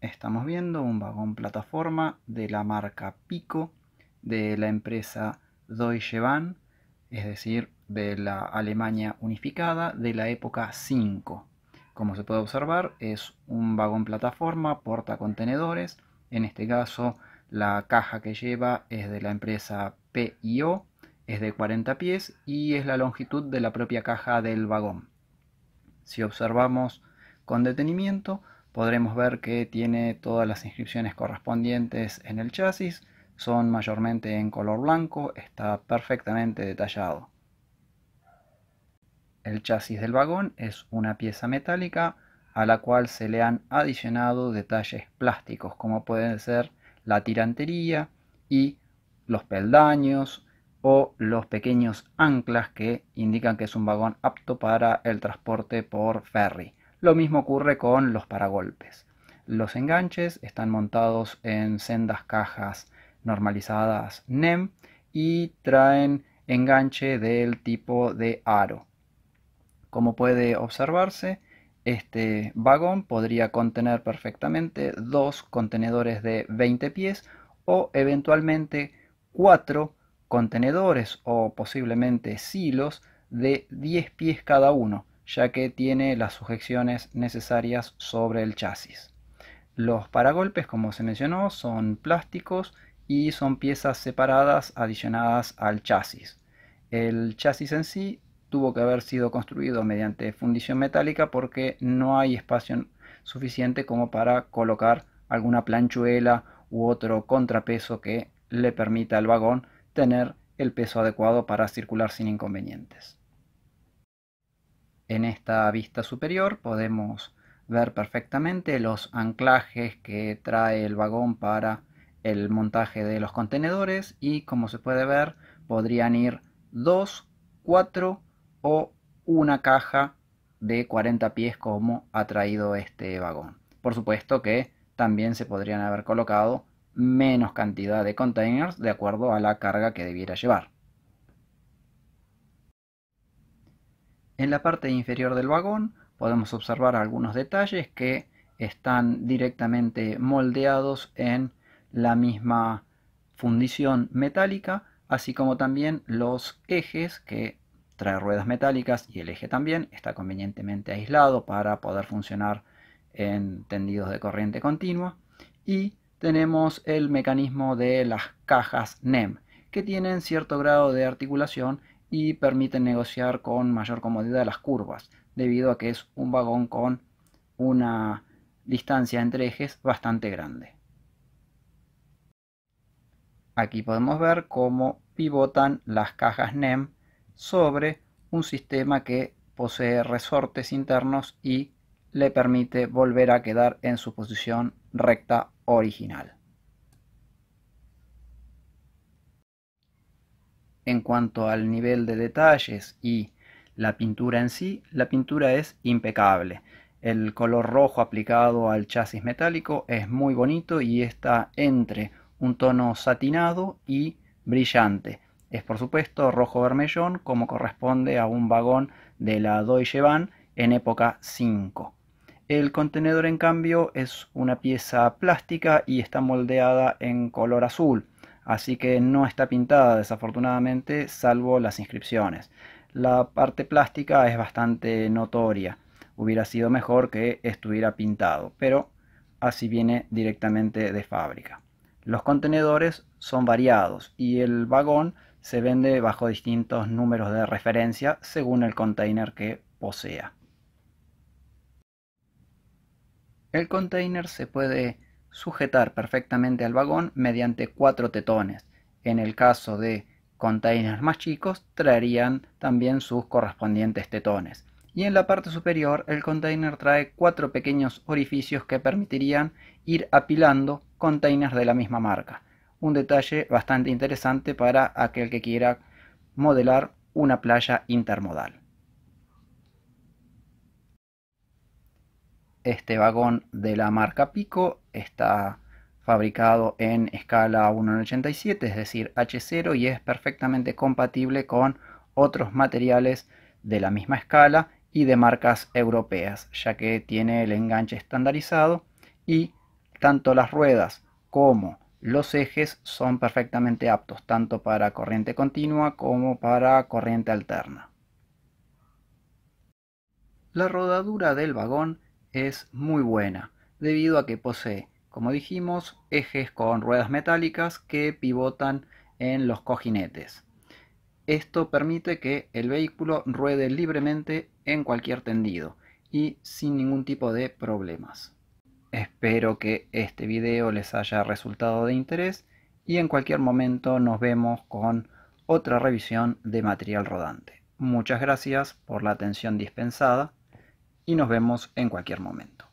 estamos viendo un vagón plataforma de la marca Pico, de la empresa Deutsche Bahn, es decir, de la Alemania unificada de la época 5. Como se puede observar, es un vagón plataforma, porta contenedores, en este caso la caja que lleva es de la empresa PIO, es de 40 pies y es la longitud de la propia caja del vagón. Si observamos con detenimiento, podremos ver que tiene todas las inscripciones correspondientes en el chasis, son mayormente en color blanco, está perfectamente detallado. El chasis del vagón es una pieza metálica a la cual se le han adicionado detalles plásticos como pueden ser la tirantería y los peldaños o los pequeños anclas que indican que es un vagón apto para el transporte por ferry. Lo mismo ocurre con los paragolpes. Los enganches están montados en sendas cajas normalizadas NEM y traen enganche del tipo de aro. Como puede observarse, este vagón podría contener perfectamente dos contenedores de 20 pies o eventualmente cuatro contenedores o posiblemente silos de 10 pies cada uno, ya que tiene las sujeciones necesarias sobre el chasis. Los paragolpes, como se mencionó, son plásticos y son piezas separadas adicionadas al chasis. El chasis en sí tuvo que haber sido construido mediante fundición metálica porque no hay espacio suficiente como para colocar alguna planchuela u otro contrapeso que le permita al vagón tener el peso adecuado para circular sin inconvenientes. En esta vista superior podemos ver perfectamente los anclajes que trae el vagón para el montaje de los contenedores y como se puede ver podrían ir dos, cuatro o una caja de 40 pies como ha traído este vagón. Por supuesto que también se podrían haber colocado menos cantidad de containers de acuerdo a la carga que debiera llevar. En la parte inferior del vagón podemos observar algunos detalles que están directamente moldeados en la misma fundición metálica, así como también los ejes que trae ruedas metálicas y el eje también está convenientemente aislado para poder funcionar en tendidos de corriente continua. Y tenemos el mecanismo de las cajas NEM, que tienen cierto grado de articulación y permite negociar con mayor comodidad las curvas, debido a que es un vagón con una distancia entre ejes bastante grande. Aquí podemos ver cómo pivotan las cajas NEM sobre un sistema que posee resortes internos y le permite volver a quedar en su posición recta original. En cuanto al nivel de detalles y la pintura en sí, la pintura es impecable. El color rojo aplicado al chasis metálico es muy bonito y está entre un tono satinado y brillante. Es por supuesto rojo vermellón como corresponde a un vagón de la Deutsche Bahn en época 5. El contenedor en cambio es una pieza plástica y está moldeada en color azul así que no está pintada desafortunadamente salvo las inscripciones. La parte plástica es bastante notoria, hubiera sido mejor que estuviera pintado, pero así viene directamente de fábrica. Los contenedores son variados y el vagón se vende bajo distintos números de referencia según el container que posea. El container se puede sujetar perfectamente al vagón mediante cuatro tetones. En el caso de containers más chicos, traerían también sus correspondientes tetones. Y en la parte superior, el container trae cuatro pequeños orificios que permitirían ir apilando containers de la misma marca. Un detalle bastante interesante para aquel que quiera modelar una playa intermodal. Este vagón de la marca Pico está fabricado en escala 1.87, es decir, H0 y es perfectamente compatible con otros materiales de la misma escala y de marcas europeas, ya que tiene el enganche estandarizado y tanto las ruedas como los ejes son perfectamente aptos tanto para corriente continua como para corriente alterna. La rodadura del vagón es muy buena, debido a que posee, como dijimos, ejes con ruedas metálicas que pivotan en los cojinetes. Esto permite que el vehículo ruede libremente en cualquier tendido y sin ningún tipo de problemas. Espero que este video les haya resultado de interés y en cualquier momento nos vemos con otra revisión de material rodante. Muchas gracias por la atención dispensada y nos vemos en cualquier momento.